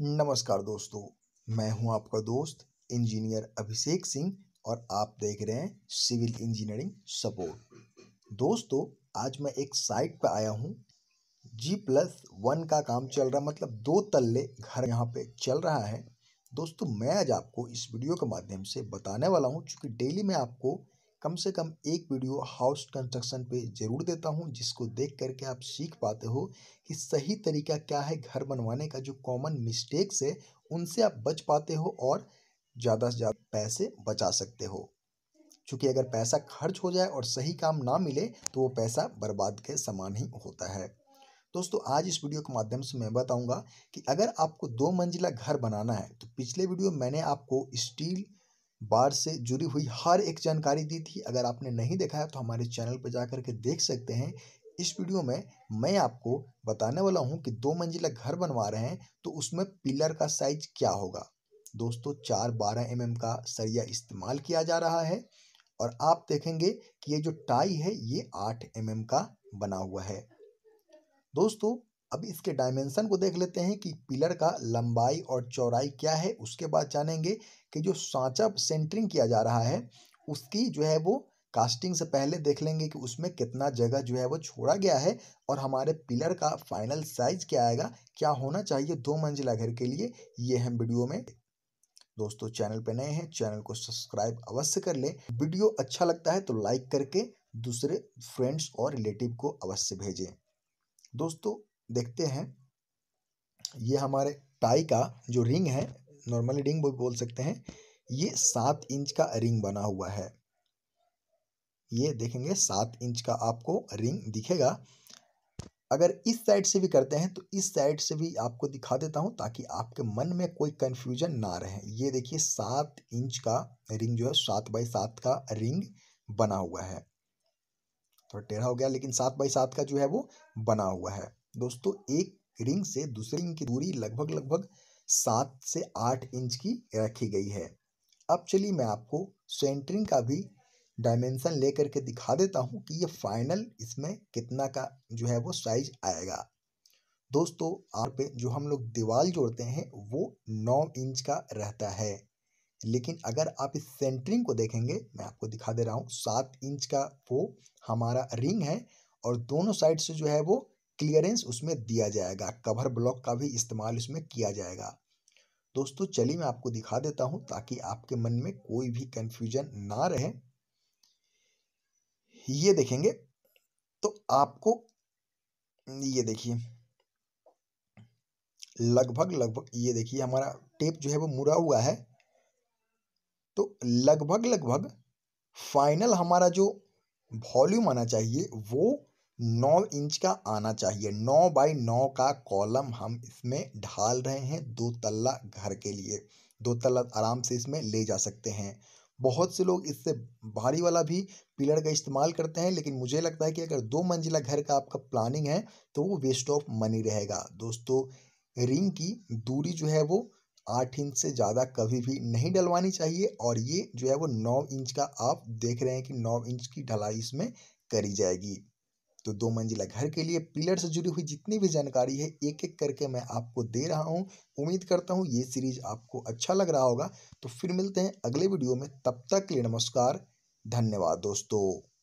नमस्कार दोस्तों मैं हूं आपका दोस्त इंजीनियर अभिषेक सिंह और आप देख रहे हैं सिविल इंजीनियरिंग सपोर्ट दोस्तों आज मैं एक साइट पर आया हूं जी प्लस वन का काम चल रहा मतलब दो तल्ले घर यहां पे चल रहा है दोस्तों मैं आज आपको इस वीडियो के माध्यम से बताने वाला हूं क्योंकि डेली मैं आपको कम से कम एक वीडियो हाउस कंस्ट्रक्शन पे ज़रूर देता हूँ जिसको देख करके आप सीख पाते हो कि सही तरीका क्या है घर बनवाने का जो कॉमन मिस्टेक्स है उनसे आप बच पाते हो और ज़्यादा से ज़्यादा पैसे बचा सकते हो क्योंकि अगर पैसा खर्च हो जाए और सही काम ना मिले तो वो पैसा बर्बाद के समान ही होता है दोस्तों आज इस वीडियो के माध्यम से मैं बताऊंगा कि अगर आपको दो मंजिला घर बनाना है तो पिछले वीडियो मैंने आपको स्टील बार से जुड़ी हुई हर एक जानकारी दी थी अगर आपने नहीं देखा है तो हमारे चैनल पर जाकर के देख सकते हैं इस वीडियो में मैं आपको बताने वाला हूँ कि दो मंजिला घर बनवा रहे हैं तो उसमें पिलर का साइज क्या होगा दोस्तों चार बारह एम का सरिया इस्तेमाल किया जा रहा है और आप देखेंगे कि ये जो टाई है ये आठ एम का बना हुआ है दोस्तों अब इसके डायमेंशन को देख लेते हैं कि पिलर का लंबाई और चौड़ाई क्या है उसके बाद जानेंगे कि जो सांचा सेंटरिंग किया जा रहा है उसकी जो है वो कास्टिंग से पहले देख लेंगे कि उसमें कितना जगह जो है वो छोड़ा गया है और हमारे पिलर का फाइनल साइज क्या आएगा क्या होना चाहिए दो मंजिला घर के लिए ये हम वीडियो में दोस्तों चैनल पे नए हैं चैनल को सब्सक्राइब अवश्य कर लें वीडियो अच्छा लगता है तो लाइक करके दूसरे फ्रेंड्स और रिलेटिव को अवश्य भेजें दोस्तों देखते हैं ये हमारे टाई का जो रिंग है नॉर्मली रिंग भी बोल सकते हैं ये सात इंच का रिंग बना हुआ है ये देखेंगे सात इंच का आपको रिंग दिखेगा अगर इस साइड से भी करते हैं तो इस साइड से भी आपको दिखा देता हूं ताकि आपके मन में कोई कंफ्यूजन ना रहे ये देखिए सात इंच का रिंग जो है सात बाई सात का रिंग बना हुआ है थोड़ा तो टेढ़ा हो गया लेकिन सात बाई सात का जो है वो बना हुआ है दोस्तों एक रिंग से दूसरी रिंग की दूरी लगभग लगभग सात से आठ इंच की रखी गई है अब चलिए मैं आपको सेंटरिंग का भी डायमेंशन ले करके दिखा देता हूँ कि ये फाइनल इसमें कितना का जो है वो साइज आएगा दोस्तों आर पे जो हम लोग दीवार जोड़ते हैं वो नौ इंच का रहता है लेकिन अगर आप इस सेंटरिंग को देखेंगे मैं आपको दिखा दे रहा हूँ सात इंच का वो हमारा रिंग है और दोनों साइड से जो है वो क्लियरेंस उसमें दिया जाएगा कवर ब्लॉक का भी इस्तेमाल इसमें किया जाएगा दोस्तों चलिए मैं आपको दिखा देता हूं ताकि आपके मन में कोई भी कंफ्यूजन ना रहे ये देखेंगे तो आपको ये देखिए लगभग लगभग ये देखिए हमारा टेप जो है वो मुड़ा हुआ है तो लगभग लगभग फाइनल हमारा जो वॉल्यूम आना चाहिए वो नौ इंच का आना चाहिए नौ बाई नौ का कॉलम हम इसमें ढाल रहे हैं दो तल्ला घर के लिए दो तल्ला आराम से इसमें ले जा सकते हैं बहुत से लोग इससे भारी वाला भी पिलर का इस्तेमाल करते हैं लेकिन मुझे लगता है कि अगर दो मंजिला घर का आपका प्लानिंग है तो वो वेस्ट ऑफ मनी रहेगा दोस्तों रिंग की दूरी जो है वो आठ इंच से ज़्यादा कभी भी नहीं डलवानी चाहिए और ये जो है वो नौ इंच का आप देख रहे हैं कि नौ इंच की ढलाई इसमें करी जाएगी तो दो मंजिला घर के लिए पिलर से जुड़ी हुई जितनी भी जानकारी है एक एक करके मैं आपको दे रहा हूँ उम्मीद करता हूँ ये सीरीज आपको अच्छा लग रहा होगा तो फिर मिलते हैं अगले वीडियो में तब तक के लिए नमस्कार धन्यवाद दोस्तों